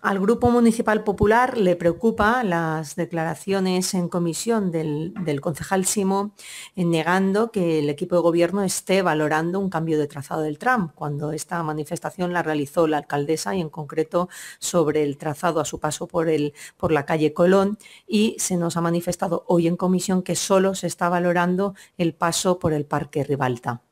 Al Grupo Municipal Popular le preocupa las declaraciones en comisión del, concejal Simo eh, negando que el equipo de gobierno esté valorando un cambio de trazado del tram, cuando esta manifestación la realizó la alcaldesa y en concreto sobre el trazado a su paso por, por la calle Colón y se nos ha manifestado hoy en comisión que solo se está valorando el paso por el Parque Ribalta.